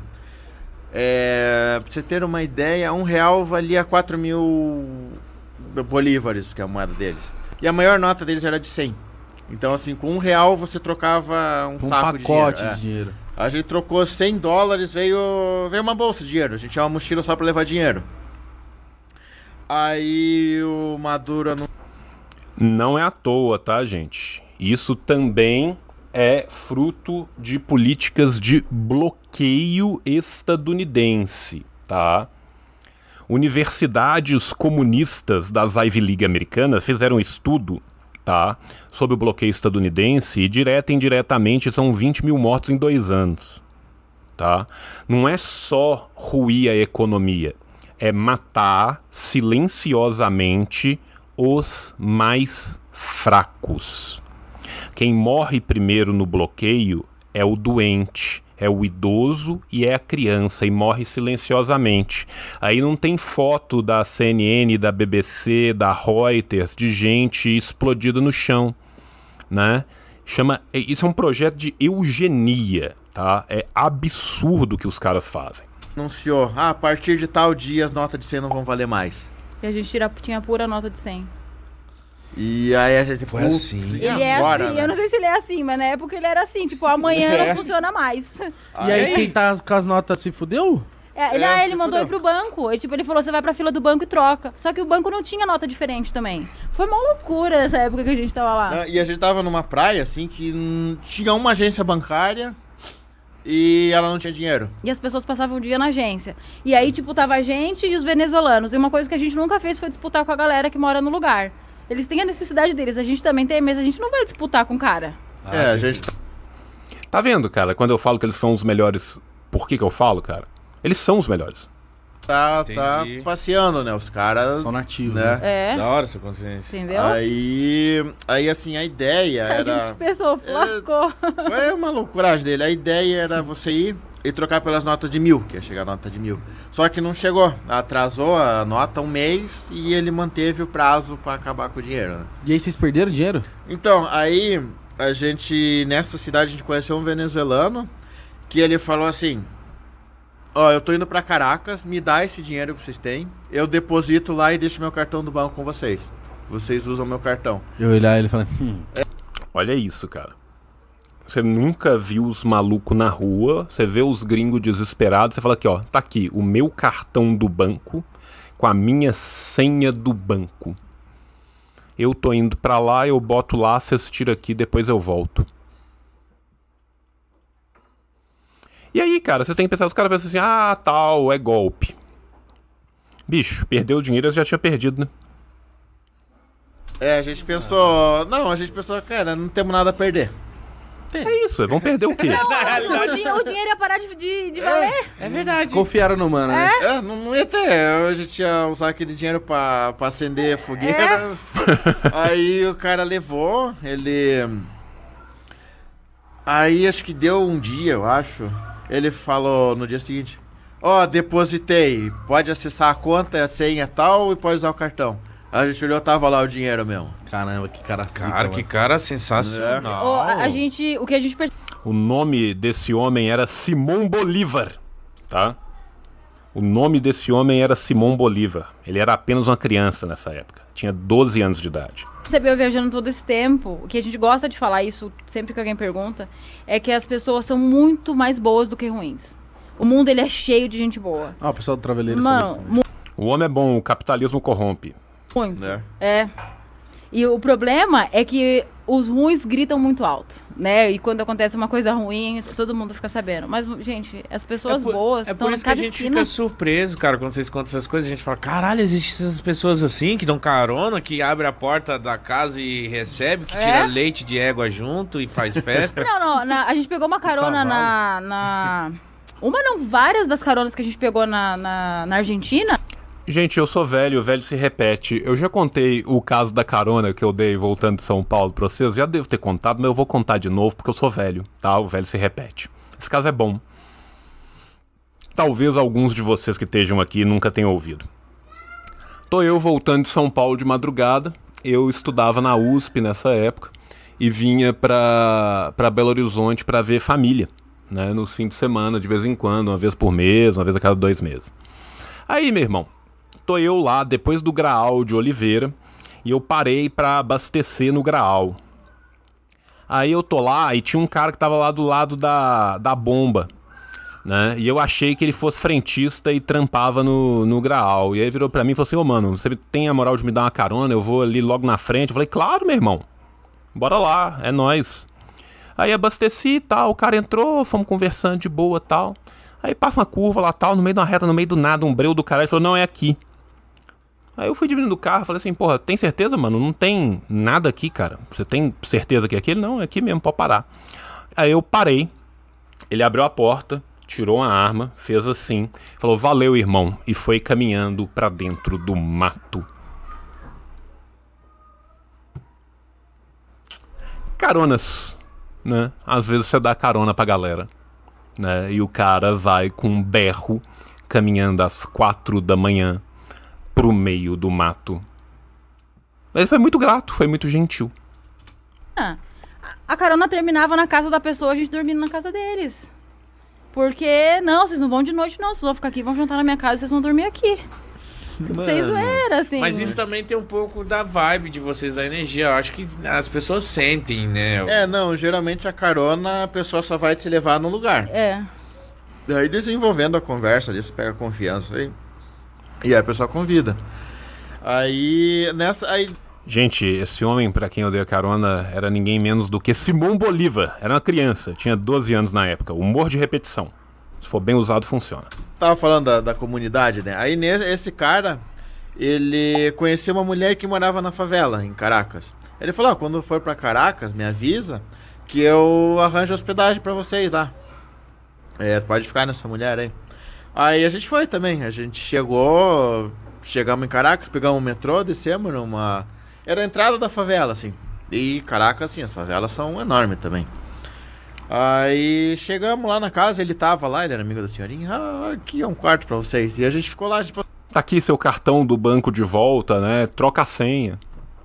É, pra você ter uma ideia, um real valia 4 mil bolívares, que é a moeda deles. E a maior nota deles era de 100. Então, assim, com um real você trocava um, um saco de dinheiro. Um pacote de é. dinheiro. A gente trocou 100 dólares, veio, veio uma bolsa de dinheiro. A gente tinha uma mochila só para levar dinheiro. Aí o Maduro... Não... não é à toa, tá, gente? Isso também é fruto de políticas de bloqueio estadunidense, tá? Universidades comunistas das Ivy League americana fizeram um estudo tá, sobre o bloqueio estadunidense e direta e indiretamente são 20 mil mortos em dois anos. Tá? Não é só ruir a economia, é matar silenciosamente os mais fracos. Quem morre primeiro no bloqueio é o doente, é o idoso e é a criança e morre silenciosamente. Aí não tem foto da CNN, da BBC, da Reuters de gente explodida no chão, né? Chama, é, isso é um projeto de eugenia, tá? É absurdo o que os caras fazem. Anunciou, ah, a partir de tal dia as notas de 100 não vão valer mais. E a gente tira, tinha pura nota de 100. E aí a gente foi assim. Ele é assim, né? eu não sei se ele é assim, mas na época ele era assim, tipo, amanhã é. não funciona mais. E aí, quem tá com as notas se fudeu? É, ele, é, ele mandou fudeu. ir pro banco. E, tipo, ele falou: você vai pra fila do banco e troca. Só que o banco não tinha nota diferente também. Foi uma loucura essa época que a gente tava lá. e a gente tava numa praia, assim, que tinha uma agência bancária e ela não tinha dinheiro. E as pessoas passavam o dia na agência. E aí, tipo, tava a gente e os venezuelanos. E uma coisa que a gente nunca fez foi disputar com a galera que mora no lugar. Eles têm a necessidade deles, a gente também tem, mas a gente não vai disputar com o cara. Ah, é, a gente. Tá vendo, cara? Quando eu falo que eles são os melhores, por que, que eu falo, cara? Eles são os melhores. Tá, tá passeando, né? Os caras. São nativos, né? né? É. Da hora essa consciência. Entendeu? Aí, aí assim, a ideia a era. A gente pensou, flascou. É, foi uma loucuragem dele. A ideia era você ir e trocar pelas notas de mil, que ia chegar a nota de mil. Só que não chegou, atrasou a nota um mês e ele manteve o prazo para acabar com o dinheiro. Né? E aí vocês perderam o dinheiro? Então, aí a gente, nessa cidade, a gente conheceu um venezuelano que ele falou assim: Ó, oh, eu tô indo para Caracas, me dá esse dinheiro que vocês têm, eu deposito lá e deixo meu cartão do banco com vocês. Vocês usam meu cartão. Eu olhar ele e hum. é... Olha isso, cara. Você nunca viu os malucos na rua, você vê os gringos desesperados, você fala aqui, ó, tá aqui o meu cartão do banco com a minha senha do banco. Eu tô indo para lá, eu boto lá, vocês tiram aqui, depois eu volto. E aí, cara, você tem que pensar, os caras pensam assim, ah, tal, é golpe. Bicho, perdeu o dinheiro, eu já tinha perdido, né? É, a gente pensou. Não, a gente pensou, cara, não temos nada a perder. É isso, vão perder o quê? É, não, o, din o, dinheiro ia parar de, de, de valer. É, é verdade. Confiaram no mano, né? É? é? não, não ia ter. Eu já tinha usado aquele dinheiro pra, pra acender fogueira. Aí o cara levou, ele. Aí acho que deu um dia, eu acho. Ele falou no dia seguinte: Ó, oh, depositei. Pode acessar a conta, a senha tal e pode usar o cartão. A gente olhou, tava lá o dinheiro mesmo. Caramba, que cara Cara, zica, que mano. cara sensacional. a, a gente, o que a gente percebe... O nome desse homem era Simão Bolívar, tá? O nome desse homem era Simão Bolívar. Ele era apenas uma criança nessa época. Tinha 12 anos de idade. Percebeu viajando todo esse tempo, o que a gente gosta de falar isso sempre que alguém pergunta, é que as pessoas são muito mais boas do que ruins. O mundo ele é cheio de gente boa. Ah, o pessoal do Traveleiro é Mano, o homem é bom, o capitalismo corrompe. Muito. Né? É. E o problema é que os ruins gritam muito alto, né? E quando acontece uma coisa ruim, todo mundo fica sabendo. Mas, gente, as pessoas é por, boas É por isso que a gente esquina. fica surpreso, cara, quando vocês contam essas coisas. A gente fala, caralho, existem essas pessoas assim, que dão carona, que abre a porta da casa e recebe, que é? tira leite de égua junto e faz festa. Não, não, na, a gente pegou uma carona na, na... Uma não, várias das caronas que a gente pegou na, na, na Argentina Gente, eu sou velho, o velho se repete. Eu já contei o caso da carona que eu dei voltando de São Paulo pra vocês. Já devo ter contado, mas eu vou contar de novo porque eu sou velho, tá? O velho se repete. Esse caso é bom. Talvez alguns de vocês que estejam aqui nunca tenham ouvido. Tô eu voltando de São Paulo de madrugada. Eu estudava na USP nessa época e vinha pra, pra Belo Horizonte para ver família, né? Nos fins de semana, de vez em quando, uma vez por mês, uma vez a cada dois meses. Aí, meu irmão, tô eu lá depois do Graal de Oliveira e eu parei para abastecer no Graal. Aí eu tô lá e tinha um cara que tava lá do lado da, da bomba, né? E eu achei que ele fosse frentista e trampava no, no Graal. E aí virou para mim e falou assim: Ô oh, mano, você tem a moral de me dar uma carona? Eu vou ali logo na frente. Eu falei: Claro, meu irmão, bora lá, é nós. Aí abasteci e tal, o cara entrou, fomos conversando de boa tal. Aí passa uma curva lá tal, no meio de uma reta, no meio do nada, um breu do caralho, falou: Não, é aqui. Aí eu fui diminuindo o carro, falei assim, porra, tem certeza, mano? Não tem nada aqui, cara. Você tem certeza que é aquele? Não, é aqui mesmo, pode parar. Aí eu parei, ele abriu a porta, tirou a arma, fez assim, falou, valeu, irmão, e foi caminhando para dentro do mato. Caronas, né? Às vezes você dá carona pra galera, né? E o cara vai com um berro caminhando às quatro da manhã pro meio do mato. Ele foi muito grato, foi muito gentil. Ah, a carona terminava na casa da pessoa, a gente dormindo na casa deles. Porque, não, vocês não vão de noite, não. Vocês vão ficar aqui, vão jantar na minha casa, vocês vão dormir aqui. Vocês zoeira, assim. Mas isso também tem um pouco da vibe de vocês, da energia. Eu acho que as pessoas sentem, né? É, não, geralmente a carona a pessoa só vai te levar no lugar. É. Daí desenvolvendo a conversa ali, você pega confiança aí. E aí a pessoa convida. Aí, nessa. Aí... Gente, esse homem, para quem eu dei a carona, era ninguém menos do que Simão Bolívar. Era uma criança, tinha 12 anos na época. Humor de repetição. Se for bem usado, funciona. Tava falando da, da comunidade, né? Aí esse cara, ele conheceu uma mulher que morava na favela, em Caracas. Ele falou: ah, quando for para Caracas, me avisa que eu arranjo hospedagem para vocês lá. É, pode ficar nessa mulher aí. Aí a gente foi também. A gente chegou, chegamos em Caracas, pegamos o metrô, descemos numa. Era a entrada da favela, assim. E Caracas, assim, as favelas são enormes também. Aí chegamos lá na casa, ele tava lá, ele era amigo da senhorinha. Ah, aqui é um quarto para vocês. E a gente ficou lá. Gente... Tipo, tá aqui seu cartão do banco de volta, né? Troca a senha.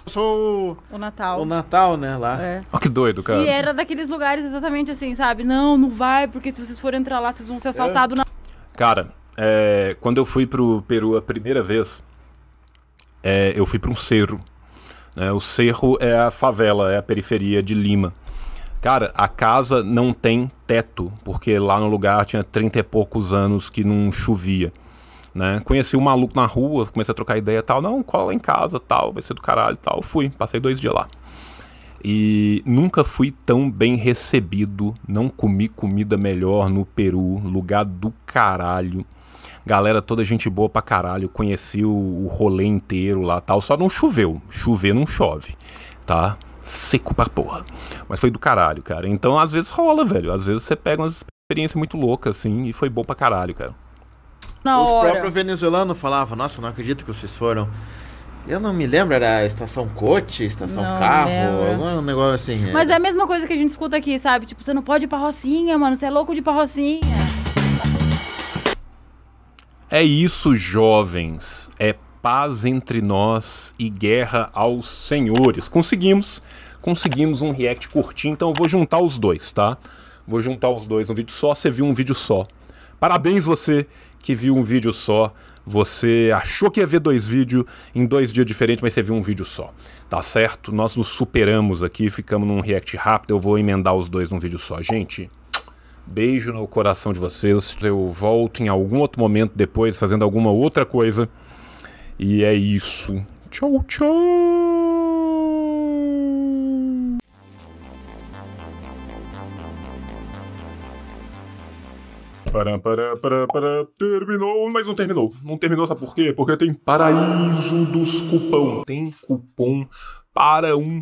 Eu sou o Natal. O Natal, né, lá. É. Oh, que doido, cara. E era daqueles lugares exatamente assim, sabe? Não, não vai, porque se vocês forem entrar lá, vocês vão ser assaltados é. na Cara, é, quando eu fui pro Peru a primeira vez, é, eu fui para um cerro. Né? O cerro é a favela, é a periferia de Lima. Cara, a casa não tem teto, porque lá no lugar tinha 30 e poucos anos que não chovia. Né? Conheci um maluco na rua, comecei a trocar ideia tal. Não, cola em casa, tal, vai ser do caralho tal. Fui, passei dois dias lá. E nunca fui tão bem recebido, não comi comida melhor no Peru, lugar do caralho. Galera, toda gente boa pra caralho, conheci o, o rolê inteiro lá tal, só não choveu. Chover não chove, tá? Seco pra porra. Mas foi do caralho, cara. Então às vezes rola, velho. Às vezes você pega umas experiências muito loucas, assim, e foi bom pra caralho, cara. Na Os hora. próprios venezuelanos falavam, nossa, não acredito que vocês foram. Eu não me lembro, era estação coach, estação não carro, algum um negócio assim. É. Mas é a mesma coisa que a gente escuta aqui, sabe? Tipo, você não pode ir pra Rocinha, mano, você é louco de ir pra Rocinha. É isso, jovens. É paz entre nós e guerra aos senhores. Conseguimos, conseguimos um react curtinho, então eu vou juntar os dois, tá? Vou juntar os dois no vídeo só, você viu um vídeo só. Parabéns você que viu um vídeo só, você achou que ia ver dois vídeos em dois dias diferentes, mas você viu um vídeo só. Tá certo? Nós nos superamos aqui, ficamos num react rápido, eu vou emendar os dois num vídeo só. Gente, beijo no coração de vocês. Eu volto em algum outro momento depois fazendo alguma outra coisa. E é isso. Tchau, tchau! Para, para, para, para. Terminou, mas não terminou. Não terminou, sabe por quê? Porque tem Paraíso dos Cupom. Tem cupom para um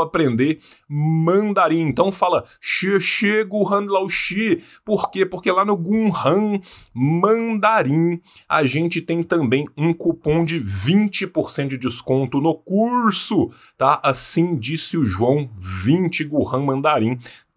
aprender mandarim. Então fala chego Hanlao Shi. Por quê? Porque lá no Gunhan Mandarim a gente tem também um cupom de 20% de desconto no curso, tá? Assim disse o João 20 guhan Mandarim